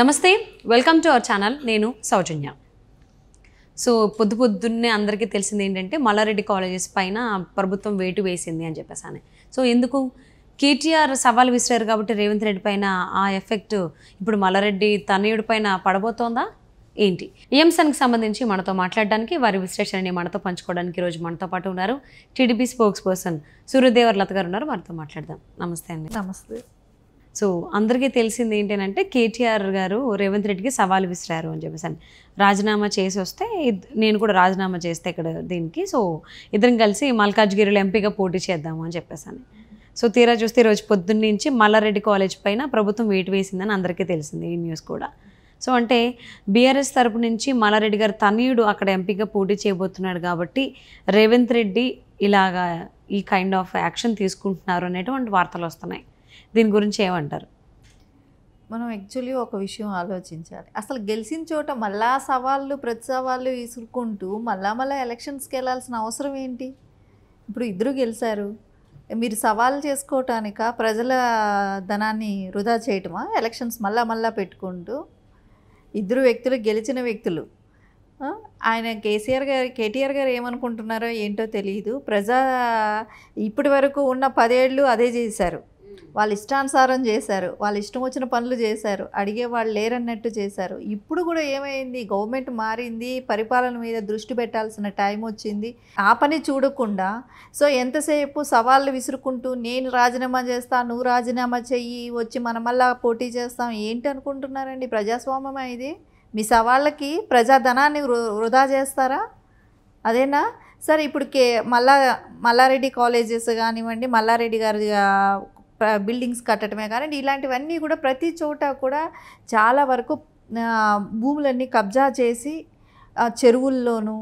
నమస్తే welcome to our channel నేను సౌజన్య so పొద్దు పొద్దున్నే అందరికీ తెలిసింది ఏంటంటే మల్లారెడ్డి కాలేజెస్ పైన ప్రభుత్వం వేటు వేసింది అని చెప్పేసాను సో ఎందుకు కేటీఆర్ సవాల్ విసిరారు కాబట్టి రేవంత్ రెడ్డి పైన ఆ ఎఫెక్ట్ ఇప్పుడు మల్లారెడ్డి తనయుడి పైన పడబోతోందా ఏంటి ఈ సంబంధించి మనతో మాట్లాడడానికి వారి విశ్లేషణని మనతో పంచుకోవడానికి ఈరోజు మనతో పాటు ఉన్నారు TDP spokesperson Suryadevara Latha గారు ఉన్నారు వారితో మాట్లాడదాం నమస్తే అండి నమస్తే సో అందరికీ తెలిసింది ఏంటంటే కేటీఆర్ గారు రేవంత్ రెడ్డికి సవాలు విసిరారు అని చెప్పేసి అని రాజీనామా చేసి వస్తే నేను కూడా రాజీనామా చేస్తే ఇక్కడ దీనికి సో ఇద్దరం కలిసి మల్కాజ్గిరిలో ఎంపీగా పోటీ చేద్దాము అని చెప్పేసాను సో తీరా చూస్తే ఈరోజు పొద్దున్న నుంచి మల్లారెడ్డి కాలేజ్ పైన ప్రభుత్వం వేటు వేసిందని అందరికీ తెలిసింది ఈ న్యూస్ కూడా సో అంటే బీఆర్ఎస్ తరపు నుంచి మల్లారెడ్డి గారు తనయుడు అక్కడ ఎంపీగా పోటీ చేయబోతున్నాడు కాబట్టి రేవంత్ రెడ్డి ఇలాగా ఈ కైండ్ ఆఫ్ యాక్షన్ తీసుకుంటున్నారు అనేటువంటి వార్తలు వస్తున్నాయి దీని గురించి ఏమంటారు మనం యాక్చువల్లీ ఒక విషయం ఆలోచించాలి అసలు గెలిచిన చోట మళ్ళా సవాళ్ళు ప్రతి సవాళ్ళు విసురుకుంటూ మళ్ళా మళ్ళీ ఎలక్షన్స్కి వెళ్ళాల్సిన అవసరం ఏంటి ఇప్పుడు ఇద్దరు గెలిచారు మీరు సవాల్ చేసుకోవటానిక ప్రజల ధనాన్ని వృధా చేయటమా ఎలక్షన్స్ మళ్ళా మళ్ళా పెట్టుకుంటూ ఇద్దరు వ్యక్తులు గెలిచిన వ్యక్తులు ఆయన కేసీఆర్ గారు కేటీఆర్ గారు ఏమనుకుంటున్నారో ఏంటో తెలియదు ప్రజా ఇప్పటి వరకు ఉన్న పదేళ్ళు అదే చేశారు వాళ్ళ ఇష్టానుసారం చేశారు వాళ్ళ ఇష్టం వచ్చిన పనులు చేశారు అడిగే వాళ్ళు లేరన్నట్టు చేశారు ఇప్పుడు కూడా ఏమైంది గవర్నమెంట్ మారింది పరిపాలన మీద దృష్టి పెట్టాల్సిన టైం వచ్చింది ఆ పని చూడకుండా సో ఎంతసేపు సవాళ్ళు విసురుకుంటూ నేను రాజీనామా చేస్తా నువ్వు రాజీనామా చెయ్యి వచ్చి మనం మళ్ళా పోటీ చేస్తాం ఏంటి అనుకుంటున్నారండి ప్రజాస్వామ్యం ఇది మీ సవాళ్ళకి ప్రజాధనాన్ని వృధా చేస్తారా అదేనా సరే ఇప్పుడు కే మల్లా మల్లారెడ్డి కాలేజెస్ కానివ్వండి మల్లారెడ్డి గారు బిల్డింగ్స్ కట్టడమే కానీ ఇలాంటివన్నీ కూడా ప్రతి చోట కూడా చాలా వరకు భూములన్నీ కబ్జా చేసి చెరువుల్లోనూ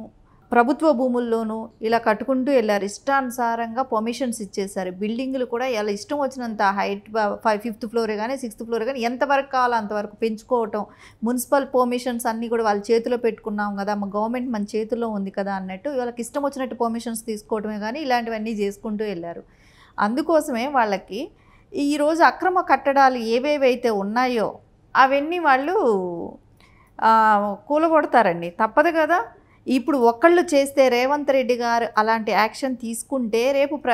ప్రభుత్వ భూముల్లోనూ ఇలా కట్టుకుంటూ వెళ్ళారు ఇష్టానుసారంగా పర్మిషన్స్ ఇచ్చేసారు బిల్డింగులు కూడా ఇలా ఇష్టం వచ్చినంత హైట్ ఫైవ్ ఫిఫ్త్ ఫ్లోర్ కానీ సిక్స్త్ ఫ్లోర్ కానీ ఎంతవరకు కావాలో అంతవరకు పెంచుకోవటం మున్సిపల్ పర్మిషన్స్ అన్నీ కూడా వాళ్ళ చేతిలో పెట్టుకున్నాం కదా మా గవర్నమెంట్ మన చేతిలో ఉంది కదా అన్నట్టు వాళ్ళకి ఇష్టం వచ్చినట్టు పర్మిషన్స్ తీసుకోవడమే కానీ ఇలాంటివన్నీ చేసుకుంటూ వెళ్ళారు అందుకోసమే వాళ్ళకి ఈరోజు అక్రమ కట్టడాలు ఏవేవైతే ఉన్నాయో అవన్నీ వాళ్ళు కూలగొడతారండి తప్పదు కదా ఇప్పుడు ఒక్కళ్ళు చేస్తే రేవంత్ రెడ్డి గారు అలాంటి యాక్షన్ తీసుకుంటే రేపు ప్ర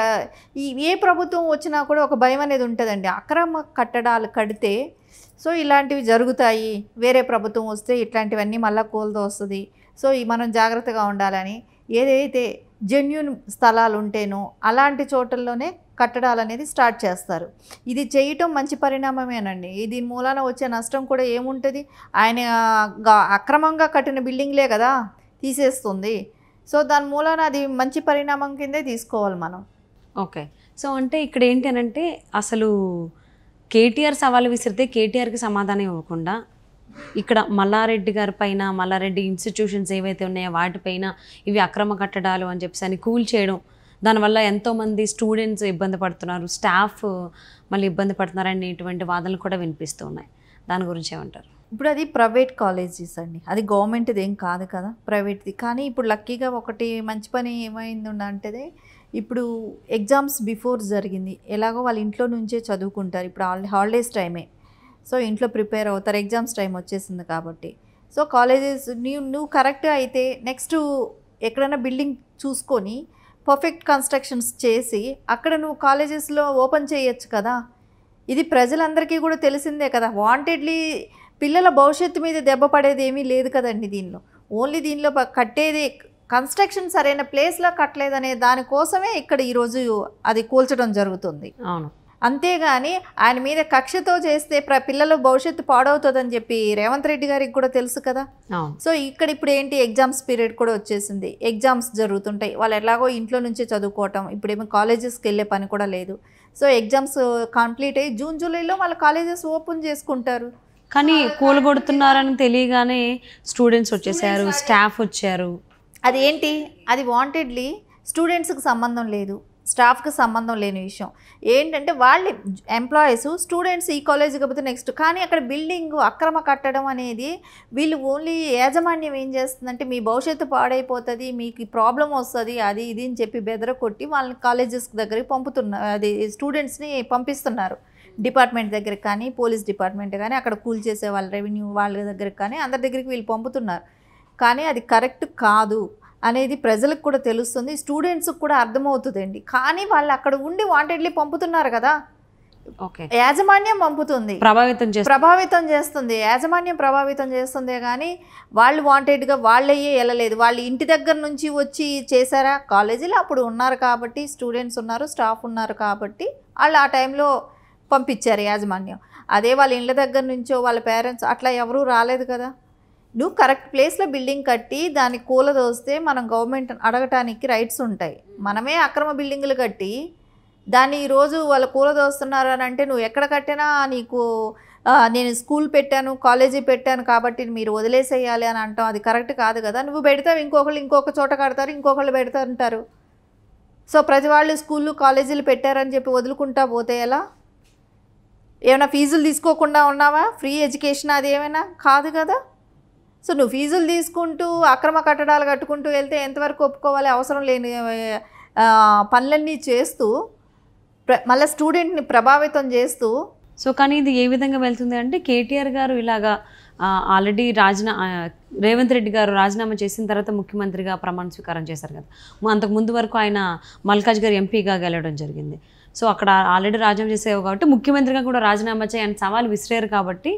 ఈ ఏ ప్రభుత్వం వచ్చినా కూడా ఒక భయం అనేది ఉంటుందండి అక్రమ కట్టడాలు కడితే సో ఇలాంటివి జరుగుతాయి వేరే ప్రభుత్వం వస్తే ఇట్లాంటివన్నీ మళ్ళీ కోల్తో వస్తుంది సో మనం జాగ్రత్తగా ఉండాలని ఏదైతే జెన్యున్ స్థలాలు ఉంటేనో అలాంటి చోటల్లోనే కట్టడాలు అనేది స్టార్ట్ చేస్తారు ఇది చేయటం మంచి పరిణామమేనండి దీని మూలాన వచ్చే నష్టం కూడా ఏముంటుంది ఆయన అక్రమంగా కట్టిన బిల్డింగ్లే కదా తీసేస్తుంది సో దాని మూలాన అది మంచి పరిణామం కిందే తీసుకోవాలి మనం ఓకే సో అంటే ఇక్కడ ఏంటి అంటే అసలు కేటీఆర్ సవాలు విసిరితే కేటీఆర్కి సమాధానం ఇవ్వకుండా ఇక్కడ మల్లారెడ్డి గారి పైన మల్లారెడ్డి ఇన్స్టిట్యూషన్స్ ఏవైతే ఉన్నాయో వాటిపైన ఇవి అక్రమ కట్టడాలు అని చెప్పేసి అని కూల్ చేయడం దానివల్ల ఎంతోమంది స్టూడెంట్స్ ఇబ్బంది పడుతున్నారు స్టాఫ్ మళ్ళీ ఇబ్బంది పడుతున్నారు అనేటువంటి వాదనలు కూడా వినిపిస్తూ ఉన్నాయి దాని గురించి ఏమంటారు ఇప్పుడు అది ప్రైవేట్ కాలేజెస్ అండి అది గవర్నమెంట్ది ఏం కాదు కదా ప్రైవేట్ది కానీ ఇప్పుడు లక్కీగా ఒకటి మంచి పని ఏమైంది అంటే ఇప్పుడు ఎగ్జామ్స్ బిఫోర్ జరిగింది ఎలాగో వాళ్ళ ఇంట్లో నుంచే చదువుకుంటారు ఇప్పుడు హాలిడేస్ టైమే సో ఇంట్లో ప్రిపేర్ అవుతారు ఎగ్జామ్స్ టైం వచ్చేసింది కాబట్టి సో కాలేజెస్ నువ్వు నువ్వు కరెక్ట్ అయితే నెక్స్ట్ ఎక్కడైనా బిల్డింగ్ చూసుకొని పర్ఫెక్ట్ కన్స్ట్రక్షన్స్ చేసి అక్కడ నువ్వు కాలేజెస్లో ఓపెన్ చేయొచ్చు కదా ఇది ప్రజలందరికీ కూడా తెలిసిందే కదా వాంటెడ్లీ పిల్లల భవిష్యత్తు మీద దెబ్బ పడేది ఏమీ లేదు కదండి దీనిలో ఓన్లీ దీనిలో కట్టేది కన్స్ట్రక్షన్ సరైన ప్లేస్లో కట్టలేదనే దానికోసమే ఇక్కడ ఈరోజు అది కూల్చడం జరుగుతుంది అవును అంతేగాని ఆయన మీద కక్షతో చేస్తే ప్ర పిల్లల భవిష్యత్తు పాడవుతుందని చెప్పి రేవంత్ రెడ్డి గారికి కూడా తెలుసు కదా సో ఇక్కడ ఇప్పుడు ఏంటి ఎగ్జామ్స్ పీరియడ్ కూడా వచ్చేసింది ఎగ్జామ్స్ జరుగుతుంటాయి వాళ్ళు ఎలాగో ఇంట్లో నుంచే చదువుకోవటం ఇప్పుడేమో కాలేజెస్కి వెళ్ళే పని కూడా లేదు సో ఎగ్జామ్స్ కంప్లీట్ అయ్యి జూన్ జూలైలో వాళ్ళ కాలేజెస్ ఓపెన్ చేసుకుంటారు కానీ కూలగొడుతున్నారని తెలియగానే స్టూడెంట్స్ వచ్చేసారు స్టాఫ్ వచ్చారు అది ఏంటి అది వాంటెడ్లీ స్టూడెంట్స్కి సంబంధం లేదు స్టాఫ్కి సంబంధం లేని విషయం ఏంటంటే వాళ్ళు ఎంప్లాయీస్ స్టూడెంట్స్ ఈ కాలేజ్ కాకపోతే నెక్స్ట్ కానీ అక్కడ బిల్డింగ్ అక్రమ కట్టడం అనేది వీళ్ళు ఓన్లీ యాజమాన్యం ఏం చేస్తుందంటే మీ భవిష్యత్తు పాడైపోతుంది మీకు ప్రాబ్లం వస్తుంది అది ఇది అని చెప్పి బెదర కొట్టి వాళ్ళని కాలేజెస్ దగ్గరికి పంపుతున్నారు అది స్టూడెంట్స్ని పంపిస్తున్నారు డిపార్ట్మెంట్ దగ్గరికి కానీ పోలీస్ డిపార్ట్మెంట్ కానీ అక్కడ కూల్ చేసే వాళ్ళ రెవెన్యూ వాళ్ళ దగ్గరికి కానీ అందరి దగ్గరికి వీళ్ళు పంపుతున్నారు కానీ అది కరెక్ట్ కాదు అనేది ప్రజలకు కూడా తెలుస్తుంది స్టూడెంట్స్కి కూడా అర్థమవుతుందండి కానీ వాళ్ళు అక్కడ ఉండి వాంటెడ్లీ పంపుతున్నారు కదా యాజమాన్యం పంపుతుంది ప్రభావితం ప్రభావితం చేస్తుంది యాజమాన్యం ప్రభావితం చేస్తుంది కానీ వాళ్ళు వాంటెడ్గా వాళ్ళయ్యే వెళ్ళలేదు వాళ్ళు ఇంటి దగ్గర నుంచి వచ్చి చేశారా కాలేజీలో అప్పుడు ఉన్నారు కాబట్టి స్టూడెంట్స్ ఉన్నారు స్టాఫ్ ఉన్నారు కాబట్టి వాళ్ళు ఆ టైంలో పంపించారు యాజమాన్యం అదే వాళ్ళ ఇళ్ళ దగ్గర నుంచో వాళ్ళ పేరెంట్స్ అట్లా ఎవరూ రాలేదు కదా నువ్వు కరెక్ట్ ప్లేస్లో బిల్డింగ్ కట్టి దాన్ని దోస్తే మనం గవర్నమెంట్ అడగటానికి రైట్స్ ఉంటాయి మనమే అక్రమ బిల్డింగులు కట్టి దాన్ని ఈరోజు వాళ్ళు దోస్తున్నారు అని అంటే నువ్వు ఎక్కడ కట్టినా నీకు నేను స్కూల్ పెట్టాను కాలేజీ పెట్టాను కాబట్టి మీరు వదిలేసేయాలి అని అంటాం అది కరెక్ట్ కాదు కదా నువ్వు పెడతావు ఇంకొకళ్ళు ఇంకొక చోట కడతారు ఇంకొకళ్ళు పెడతారంటారు సో ప్రతి వాళ్ళు స్కూళ్ళు కాలేజీలు పెట్టారని చెప్పి వదులుకుంటా పోతే ఎలా ఏమైనా ఫీజులు తీసుకోకుండా ఉన్నావా ఫ్రీ ఎడ్యుకేషన్ అది ఏమైనా కాదు కదా సో నువ్వు ఫీజులు తీసుకుంటూ అక్రమ కట్టడాలు కట్టుకుంటూ వెళ్తే ఎంతవరకు ఒప్పుకోవాలి అవసరం లేని పనులన్నీ చేస్తూ మళ్ళీ స్టూడెంట్ని ప్రభావితం చేస్తూ సో కానీ ఇది ఏ విధంగా వెళ్తుంది అంటే కేటీఆర్ గారు ఇలాగా ఆల్రెడీ రాజీనా రేవంత్ రెడ్డి గారు రాజీనామా చేసిన తర్వాత ముఖ్యమంత్రిగా ప్రమాణ స్వీకారం చేశారు కదా అంతకు ముందు వరకు ఆయన మల్కాజ్ గారు ఎంపీగా గెలవడం జరిగింది సో అక్కడ ఆల్రెడీ రాజీనామా చేసేవి కాబట్టి ముఖ్యమంత్రిగా కూడా రాజీనామా చేయని సవాల్ విసిరారు కాబట్టి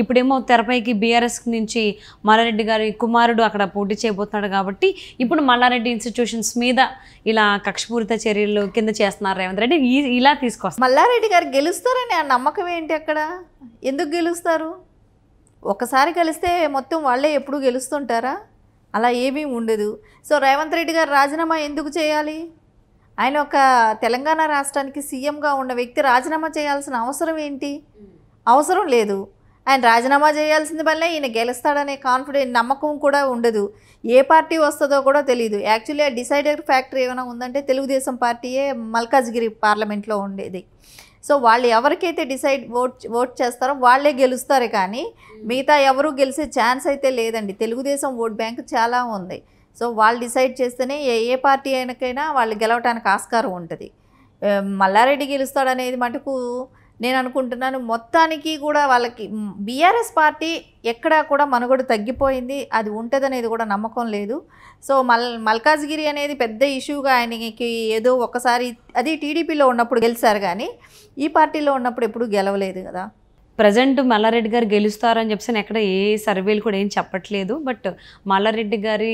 ఇప్పుడేమో తెరపైకి బీఆర్ఎస్ నుంచి మల్లారెడ్డి గారి కుమారుడు అక్కడ పోటీ చేయబోతున్నాడు కాబట్టి ఇప్పుడు మల్లారెడ్డి ఇన్స్టిట్యూషన్స్ మీద ఇలా కక్షపూరిత చర్యలు కింద చేస్తున్నారు రేవంత్ రెడ్డి ఇలా తీసుకొస్తారు మల్లారెడ్డి గారు గెలుస్తారని ఆ నమ్మకం ఏంటి అక్కడ ఎందుకు గెలుస్తారు ఒకసారి కలిస్తే మొత్తం వాళ్ళే ఎప్పుడు గెలుస్తుంటారా అలా ఏమీ ఉండదు సో రేవంత్ రెడ్డి గారు రాజీనామా ఎందుకు చేయాలి ఆయన ఒక తెలంగాణ రాష్ట్రానికి సీఎంగా ఉన్న వ్యక్తి రాజీనామా చేయాల్సిన అవసరం ఏంటి అవసరం లేదు ఆయన రాజీనామా చేయాల్సింది వల్లే ఈయన గెలుస్తాడనే కాన్ఫిడెంట్ నమ్మకం కూడా ఉండదు ఏ పార్టీ వస్తుందో కూడా తెలియదు యాక్చువల్లీ ఆ డిసైడెడ్ ఫ్యాక్టర్ ఏమైనా ఉందంటే తెలుగుదేశం పార్టీయే మల్కాజ్గిరి పార్లమెంట్లో ఉండేది సో వాళ్ళు ఎవరికైతే డిసైడ్ ఓట్ ఓట్ చేస్తారో వాళ్ళే గెలుస్తారు కానీ మిగతా ఎవరు గెలిచే ఛాన్స్ అయితే లేదండి తెలుగుదేశం ఓట్ బ్యాంక్ చాలా ఉంది సో వాళ్ళు డిసైడ్ చేస్తేనే ఏ ఏ పార్టీ అయినకైనా వాళ్ళు గెలవడానికి ఆస్కారం ఉంటుంది మల్లారెడ్డి గెలుస్తాడనేది మటుకు నేను అనుకుంటున్నాను మొత్తానికి కూడా వాళ్ళకి బీఆర్ఎస్ పార్టీ ఎక్కడా కూడా మనుగడ తగ్గిపోయింది అది ఉంటుందనేది కూడా నమ్మకం లేదు సో మల్ మల్కాజ్గిరి అనేది పెద్ద ఇష్యూగా ఆయనకి ఏదో ఒకసారి అది టీడీపీలో ఉన్నప్పుడు గెలిచారు కానీ ఈ పార్టీలో ఉన్నప్పుడు ఎప్పుడూ గెలవలేదు కదా ప్రజెంట్ మల్లారెడ్డి గారు గెలుస్తారని చెప్పేసి ఎక్కడ ఏ సర్వేలు కూడా ఏం చెప్పట్లేదు బట్ మల్లారెడ్డి గారి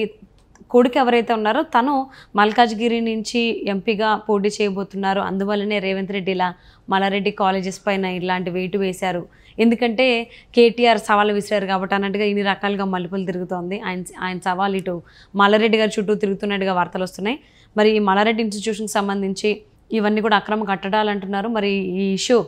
కొడుకు ఎవరైతే ఉన్నారో తను మల్కాజ్గిరి నుంచి ఎంపీగా పోటీ చేయబోతున్నారు అందువల్లనే రేవంత్ రెడ్డి ఇలా మల్లారెడ్డి కాలేజెస్ పైన ఇలాంటి వెయిట్ వేశారు ఎందుకంటే కేటీఆర్ సవాల్ విసిరారు కాబట్టి అన్నట్టుగా ఇన్ని రకాలుగా మలుపులు తిరుగుతోంది ఆయన ఆయన సవాల్ ఇటు మల్లారెడ్డి గారి చుట్టూ తిరుగుతున్నట్టుగా వార్తలు వస్తున్నాయి మరి ఈ మల్లారెడ్డి ఇన్స్టిట్యూషన్కి సంబంధించి ఇవన్నీ కూడా అక్రమ కట్టడాలంటున్నారు మరి ఈ ఇష్యూ